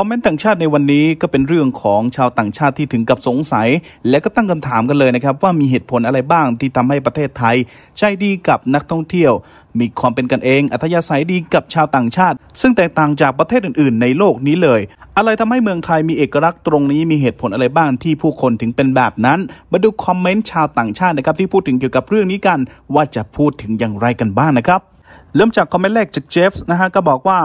คอมเมนต์ต่างชาติในวันนี้ก็เป็นเรื่องของชาวต่างชาติที่ถึงกับสงสัย และก็ตั้งคำถามกันเลยนะครับ ว่ามีเหตุผลอะไรบ้าง ที่ทำให้ประเทศไทยใจดีกับนักท่องเที่ยว มีความเป็นกันเอง อัธยาศัยดีกับชาวต่างชาติ ซึ่งแตกต่างจากประเทศอื่น ๆในโลกนี้เลย อะไรทำให้เมืองไทยมีเอกลักษณ์ตรงนี้มีเหตุผลอะไรบ้างที่ผู้คนถึงเป็นแบบนั้น มาดูคอมเมนต์ชาวต่างชาตินะครับ ที่พูดถึงเกี่ยวกับเรื่องนี้กัน ว่าจะพูดถึงอย่างไรกันบ้างนะครับเริ่มจากคอมเมนต์แรกจากเจฟส์นะฮะก็บอกว่า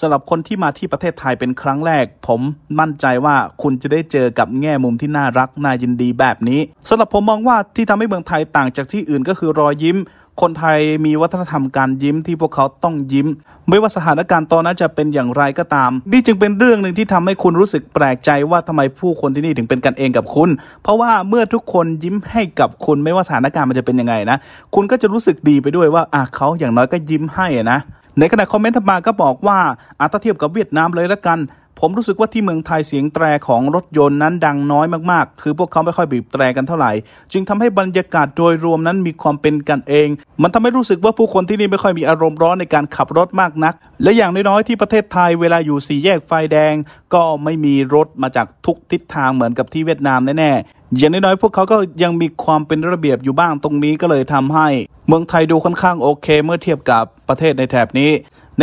สำหรับคนที่มาที่ประเทศไทยเป็นครั้งแรกผมมั่นใจว่าคุณจะได้เจอกับแง่มุมที่น่ารักน่ายินดีแบบนี้สำหรับผมมองว่าที่ทำให้เมืองไทยต่างจากที่อื่นก็คือรอยยิ้มคนไทยมีวัฒนธรรมการยิ้มที่พวกเขาต้องยิ้ม ไม่ว่าสถานการณ์ตอนนั้นจะเป็นอย่างไรก็ตามนี่จึงเป็นเรื่องหนึ่งที่ทำให้คุณรู้สึกแปลกใจว่าทำไมผู้คนที่นี่ถึงเป็นกันเองกับคุณ เพราะว่าเมื่อทุกคนยิ้มให้กับคุณ ไม่ว่าสถานการณ์มันจะเป็นยังไงนะ คุณก็จะรู้สึกดีไปด้วยว่าอ่ะเขาอย่างน้อยก็ยิ้มให้นะในขณะคอมเมนต์ถัดมาก็บอกว่าอาจจะเทียบกับเวียดนามเลยละกันผมรู้สึกว่าที่เมืองไทยเสียงแตรของรถยนต์นั้นดังน้อยมากๆ คือพวกเขาไม่ค่อยบีบแตรกันเท่าไหร่จึงทำให้บรรยากาศโดยรวมนั้นมีความเป็นกันเอง มันทำให้รู้สึกว่าผู้คนที่นี่ไม่ค่อยมีอารมณ์ร้อนในการขับรถมากนัก และอย่างน้อยๆที่ประเทศไทยเวลาอยู่สี่แยกไฟแดงก็ไม่มีรถมาจากทุกทิศทางเหมือนกับที่เวียดนามแน่ๆอย่างน้อยๆพวกเขาก็ยังมีความเป็นระเบียบอยู่บ้างตรงนี้ก็เลยทำให้เมืองไทยดูค่อนข้างโอเคเมื่อเทียบกับประเทศในแถบนี้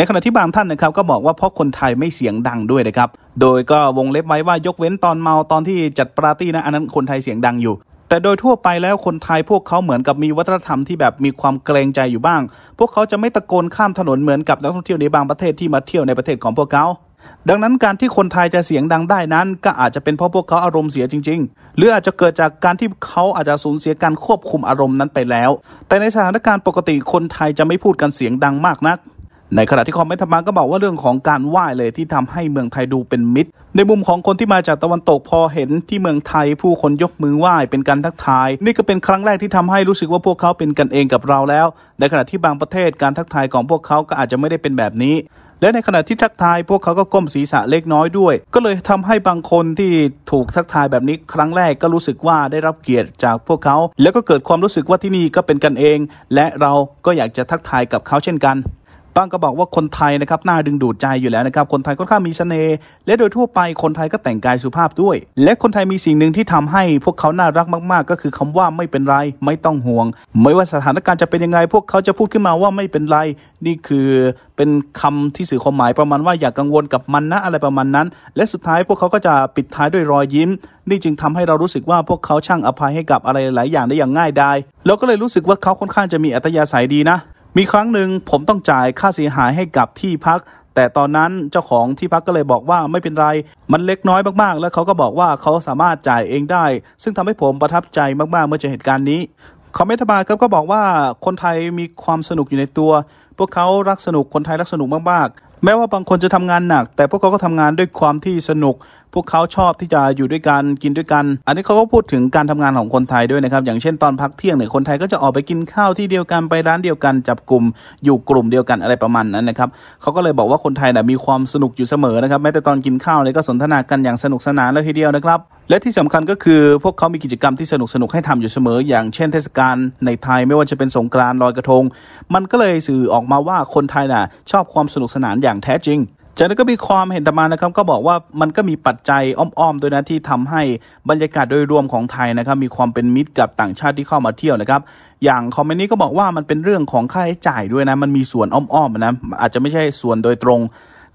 ในขณะที่บางท่านนะครับก็บอกว่าเพราะคนไทยไม่เสียงดังด้วยนะครับ โดยก็วงเล็บไว้ว่ายกเว้นตอนเมาตอนที่จัดปาร์ตี้นะอันนั้นคนไทยเสียงดังอยู่ แต่โดยทั่วไปแล้วคนไทยพวกเขาเหมือนกับมีวัฒนธรรมที่แบบมีความเกรงใจอยู่บ้าง พวกเขาจะไม่ตะโกนข้ามถนนเหมือนกับนักท่องเที่ยวในบางประเทศที่มาเที่ยวในประเทศของพวกเขาดังนั้นการที่คนไทยจะเสียงดังได้นั้น ก็อาจจะเป็นเพราะพวกเขาอารมณ์เสียจริง ๆ หรืออาจจะเกิดจากการที่เขาอาจจะสูญเสียการควบคุมอารมณ์นั้นไปแล้ว แต่ในสถานการณ์ปกติคนไทยจะไม่พูดกันเสียงดังมากนักในขณะที่คอมเมนต์ธรรมาก็บอกว่าเรื่องของการไหว้เลยที่ทำให้เมืองไทยดูเป็นมิตร ในมุมของคนที่มาจากตะวันตกพอเห็นที่เมืองไทยผู้คนยกมือไหว้เป็นการทักทาย นี่ก็เป็นครั้งแรกที่ทำให้รู้สึกว่าพวกเขาเป็นกันเองกับเราแล้ว ในขณะที่บางประเทศการทักทายของพวกเขาก็อาจจะไม่ได้เป็นแบบนี้ และในขณะที่ทักทายพวกเขาก็ก้มศีรษะเล็กน้อยด้วย ก็เลยทำให้บางคนที่ถูกทักทายแบบนี้ครั้งแรกก็รู้สึกว่าได้รับเกียรติจากพวกเขา แล้วก็เกิดความรู้สึกว่าที่นี่ก็เป็นกันเอง และเราก็อยากจะทักทายกับเขาเช่นกันบ้างก็บอกว่าคนไทยนะครับน่าดึงดูดใจอยู่แล้วนะครับคนไทยค่อนข้างมีเสน่ห์และโดยทั่วไปคนไทยก็แต่งกายสุภาพด้วย และคนไทยมีสิ่งหนึ่งที่ทำให้ พวกเขาน่ารักมากๆ ก็คือคำว่าไม่เป็นไรไม่ต้องห่วง ไม่ว่าสถานการณ์จะเป็นยังไงพวกเขาจะพูดขึ้นมาว่าไม่เป็นไร นี่คือเป็นคำที่สื่อความหมายประมาณว่าอย่ากกังวลกับมันนะอะไรประมาณนั้น และสุดท้ายพวกเขาก็จะปิดท้ายด้วยรอยยิ้ม นี่จึงทำให้เรารู้สึกว่าพวกเขาช่างอภัยให้กับอะไรหลายอย่างได้อย่างง่ายดายเราก็เลยรู้สึกว่าเขาค่อนข้างจะมีอัตยาศัยดีนะมีครั้งหนึ่งผมต้องจ่ายค่าเสียหายให้กับที่พัก แต่ตอนนั้นเจ้าของที่พักก็เลยบอกว่าไม่เป็นไร มันเล็กน้อยมากๆ แล้วเขาก็บอกว่าเขาสามารถจ่ายเองได้ ซึ่งทำให้ผมประทับใจมากๆ เมื่อเจอเหตุการณ์นี้คอมเมนต์มาครับก็บอกว่าคนไทยมีความสนุกอยู่ในตัว พวกเขารักสนุกคนไทยรักสนุกมากๆแม้ว่าบางคนจะทำงานหนัก แต่พวกเขาก็ทำงานด้วยความที่สนุก พวกเขาชอบที่จะอยู่ด้วยกันกินด้วยกัน อันนี้เขาก็พูดถึงการทำงานของคนไทยด้วยนะครับอย่างเช่นตอนพักเที่ยงเนี่ยคนไทยก็จะออกไปกินข้าวที่เดียวกันไปร้านเดียวกันจับกลุ่ม อยู่กลุ่มเดียวกันอะไรประมาณนั้นนะครับเขาก็เลยบอกว่าคนไทยนะมีความสนุกอยู่เสมอนะครับ แม้แต่ตอนกินข้าวเนี่ยก็สนทนากันอย่างสนุกสนานเลยทีเดียวนะครับ และที่สำคัญก็คือพวกเขามีกิจกรรมที่สนุกสนุกให้ทำอยู่เสมอ อย่างเช่นเทศกาลในไทยไม่ว่าจะเป็นสงกรานต์ลอยกระทง มันก็เลยสื่อออกมาว่าคนไทยน่ะชอบความสนุกสนานอยอย่างแท้จริงจากนั้นก็มีความเห็นตมานะครับก็บอกว่ามันก็มีปัจจัยอ้อมๆด้วยนะที่ทำให้บรรยากาศโดยรวมของไทยนะครับมีความเป็นมิตรกับต่างชาติที่เข้ามาเที่ยวนะครับ อย่างคอมเมนต์นี้ก็บอกว่ามันเป็นเรื่องของค่าใช้จ่ายด้วยนะมันมีส่วนอ้อมๆนะอาจจะไม่ใช่ส่วนโดยตรง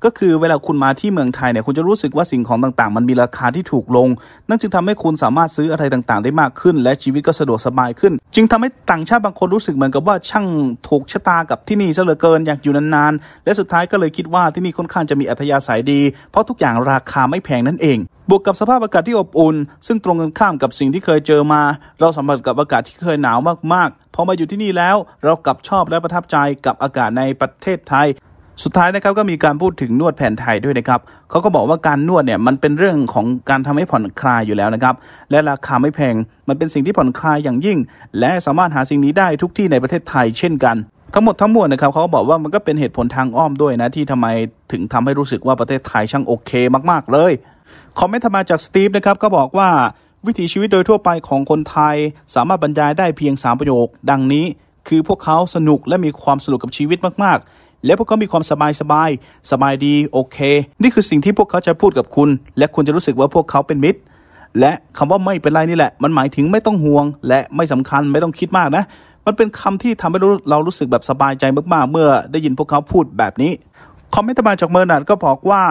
ก็คือเวลาคุณมาที่เมืองไทยเนี่ยคุณจะรู้สึกว่าสิ่งของต่าง ๆ มันมีราคาที่ถูกลง นั่นจึงทำให้คุณสามารถซื้ออะไรต่างๆ ได้มากขึ้น และชีวิตก็สะดวกสบายขึ้น จึงทำให้ต่างชาติบางคนรู้สึกเหมือนกับว่าช่างถูกชะตากับที่นี่ซะเหลือเกินอยากอยู่นานๆ และสุดท้ายก็เลยคิดว่าที่นี่ค่อนข้างจะมีอัธยาศัยดี เพราะทุกอย่างราคาไม่แพงนั่นเอง บวกกับสภาพอากาศที่อบอุ่นซึ่งตรงกันข้ามกับสิ่งที่เคยเจอมา เราสัมผัสกับอากาศที่เคยหนาวมากๆพอมาอยู่ที่นี่แล้วเรากลับชอบและประทับใจกับอากาศในประเทศไทยสุดท้ายนะครับก็มีการพูดถึงนวดแผนไทยด้วยนะครับเขาก็บอกว่าการนวดเนี่ยมันเป็นเรื่องของการทำให้ผ่อนคลายอยู่แล้วนะครับ และราคาไม่แพง มันเป็นสิ่งที่ผ่อนคลายอย่างยิ่ง และสามารถหาสิ่งนี้ได้ทุกที่ในประเทศไทยเช่นกัน ทั้งหมดทั้งมวลนะครับเขาบอกว่ามันก็เป็นเหตุผลทางอ้อมด้วยนะที่ทำไมถึงทำให้รู้สึกว่าประเทศไทยช่างโอเคมากๆ เลย คอมเมนต์มาจากสตีฟนะครับก็บอกว่าวิถีชีวิตโดยทั่วไปของคนไทยสามารถบรรยายได้เพียง 3 ประโยค ดังนี้ คือพวกเขาสนุกและมีความสนุกกับชีวิตมากๆและพวกเขามีความสบายสบายสบายดีโอเค นี่คือสิ่งที่พวกเขาจะพูดกับคุณ และคุณจะรู้สึกว่าพวกเขาเป็นมิตรและคำว่าไม่เป็นไรนี่แหละ มันหมายถึงไม่ต้องห่วง และไม่สำคัญไม่ต้องคิดมากนะ มันเป็นคำที่ทำให้เรารู้สึกแบบสบายใจมากๆเมื่อได้ยินพวกเขาพูดแบบนี้คอมเมนต์มาจากเมอร์นัดก็บอกว่า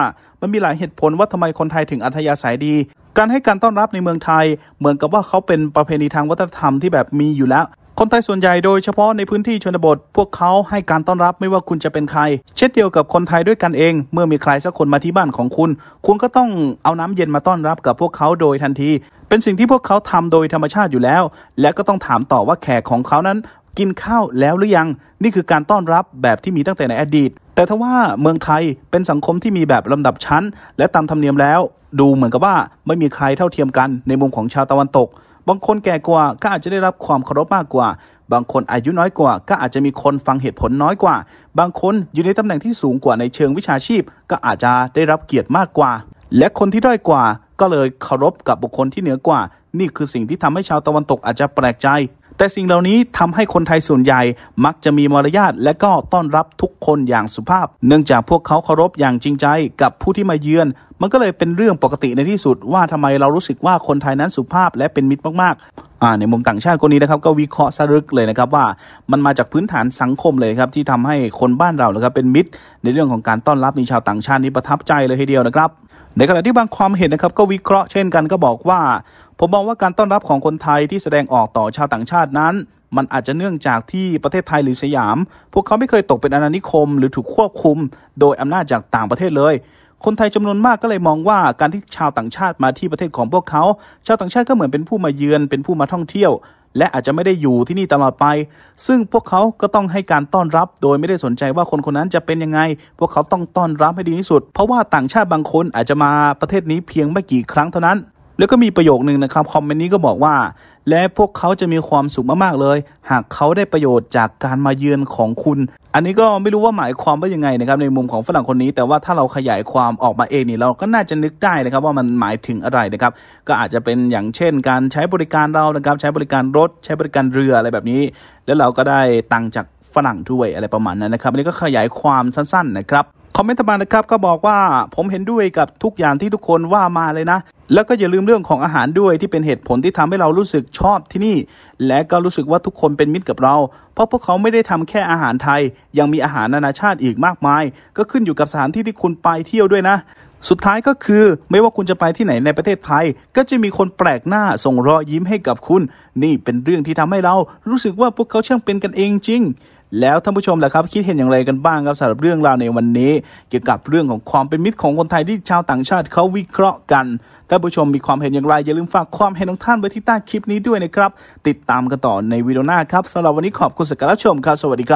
มันมีหลายเหตุผลว่าทำไมคนไทยถึงอัธยาศัยดี การให้การต้อนรับในเมืองไทย เหมือนกับว่าเขาเป็นประเพณีทางวัฒนธรรมที่แบบมีอยู่แล้วคนไทยส่วนใหญ่โดยเฉพาะในพื้นที่ชนบท พวกเขาให้การต้อนรับไม่ว่าคุณจะเป็นใคร เช่นเดียวกับคนไทยด้วยกันเองเมื่อมีใครสักคนมาที่บ้านของคุณคุณก็ต้องเอาน้ำเย็นมาต้อนรับกับพวกเขาโดยทันที เป็นสิ่งที่พวกเขาทำโดยธรรมชาติอยู่แล้ว และก็ต้องถามต่อว่าแขกของเขานั้น กินข้าวแล้วหรือยัง นี่คือการต้อนรับแบบที่มีตั้งแต่ในอดีต แต่ทว่าเมืองไทยเป็นสังคมที่มีแบบลำดับชั้น และตามธรรมเนียมแล้ว ดูเหมือนกับว่าไม่มีใครเท่าเทียมกัน ในมุมของชาวตะวันตกบางคนแก่กว่าก็อาจจะได้รับความเคารพมากกว่า บางคนอายุน้อยกว่า ก็อาจจะมีคนฟังเหตุผลน้อยกว่า บางคนอยู่ในตำแหน่งที่สูงกว่าในเชิงวิชาชีพ ก็อาจจะได้รับเกียรติมากกว่า และคนที่ด้อยกว่าก็เลยเคารพกับบุคคลที่เหนือกว่า นี่คือสิ่งที่ทำให้ชาวตะวันตกอาจจะแปลกใจแต่สิ่งเหล่านี้ทำให้คนไทยส่วนใหญ่ มักจะมีมารยาทและก็ต้อนรับทุกคนอย่างสุภาพ เนื่องจากพวกเขาเคารพอย่างจริงใจกับผู้ที่มาเยือน มันก็เลยเป็นเรื่องปกติในที่สุดว่าทำไมเรารู้สึกว่าคนไทยนั้นสุภาพและเป็นมิตรมากๆในมุมต่างชาติคนนี้นะครับ ก็วิเคราะห์สรึกเลยนะครับว่า มันมาจากพื้นฐานสังคมเลยครับที่ทำให้คนบ้านเรานะครับเป็นมิตร ในเรื่องของการต้อนรับในชาวต่างชาตินี้ประทับใจเลยทีเดียวนะครับ ในขณะที่บางความเห็นนะครับก็วิเคราะห์เช่นกันก็บอกว่าผมมองว่าการต้อนรับของคนไทยที่แสดงออกต่อชาวต่างชาตินั้น มันอาจจะเนื่องจากที่ประเทศไทยหรือสยาม พวกเขาไม่เคยตกเป็นอาณานิคมหรือถูกควบคุม โดยอำนาจจากต่างประเทศเลย คนไทยจำนวนมากก็เลยมองว่าการที่ชาวต่างชาติมาที่ประเทศของพวกเขา ชาวต่างชาติก็เหมือนเป็นผู้มาเยือนเป็นผู้มาท่องเที่ยว และอาจจะไม่ได้อยู่ที่นี่ตลอดไป ซึ่งพวกเขาก็ต้องให้การต้อนรับโดยไม่ได้สนใจว่าคนคนนั้นจะเป็นยังไงพวกเขาต้องต้อนรับให้ดีที่สุด เพราะว่าต่างชาติบางคนอาจจะมาประเทศนี้เพียงไม่กี่ครั้งเท่านั้นแล้วก็มีประโยคนึงนะครับคอมเมนต์นี้ก็บอกว่า และพวกเขาจะมีความสุขมากๆเลย หากเขาได้ประโยชน์จากการมาเยือนของคุณ อันนี้ก็ไม่รู้ว่าหมายความว่ายังไงนะครับ ในมุมของฝรั่งคนนี้ แต่ว่าถ้าเราขยายความออกมาเองนี่เราก็น่าจะนึกได้นะครับ ว่ามันหมายถึงอะไรนะครับ ก็อาจจะเป็นอย่างเช่น การใช้บริการเรานะครับ ใช้บริการรถใช้บริการเรืออะไรแบบนี้ แล้วเราก็ได้ตังจากฝรั่งด้วยอะไรประมาณนั้นนะครับอันนี้ก็ขยายความสั้นๆ นะครับคอมเมนต์ต่อมานะครับก็บอกว่าผมเห็นด้วยกับทุกอย่างที่ทุกคนว่ามาเลยนะแล้วก็อย่าลืมเรื่องของอาหารด้วยที่เป็นเหตุผลที่ทำให้เรารู้สึกชอบที่นี่ และก็รู้สึกว่าทุกคนเป็นมิตรกับเราเพราะพวกเขาไม่ได้ทำแค่อาหารไทย ยังมีอาหารนานาชาติอีกมากมาย ก็ขึ้นอยู่กับสถานที่ที่คุณไปเที่ยวด้วยนะ สุดท้ายก็คือ ไม่ว่าคุณจะไปที่ไหนในประเทศไทย ก็จะมีคนแปลกหน้าส่งรอยยิ้มให้กับคุณ นี่เป็นเรื่องที่ทำให้เรา รู้สึกว่าพวกเขาช่างเป็นกันเองจริงแล้วท่านผู้ชมล่ะครับ คิดเห็นอย่างไรกันบ้างครับสำหรับเรื่องราวในวันนี้ เกี่ยวกับเรื่องของความเป็นมิตรของคนไทยที่ชาวต่างชาติเขาวิเคราะห์กันท่านผู้ชมมีความเห็นอย่างไร อย่าลืมฝากความเห็นของท่านไว้ที่ใต้คลิปนี้ด้วยนะครับติดตามกันต่อในวิดีโอหน้าครับสำหรับวันนี้ขอบคุณสักการะชมครับ สวัสดีครับ